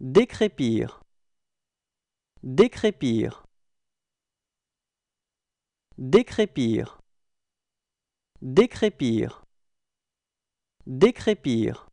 Décrépir. Décrépir. Décrépir. Décrépir. Décrépir.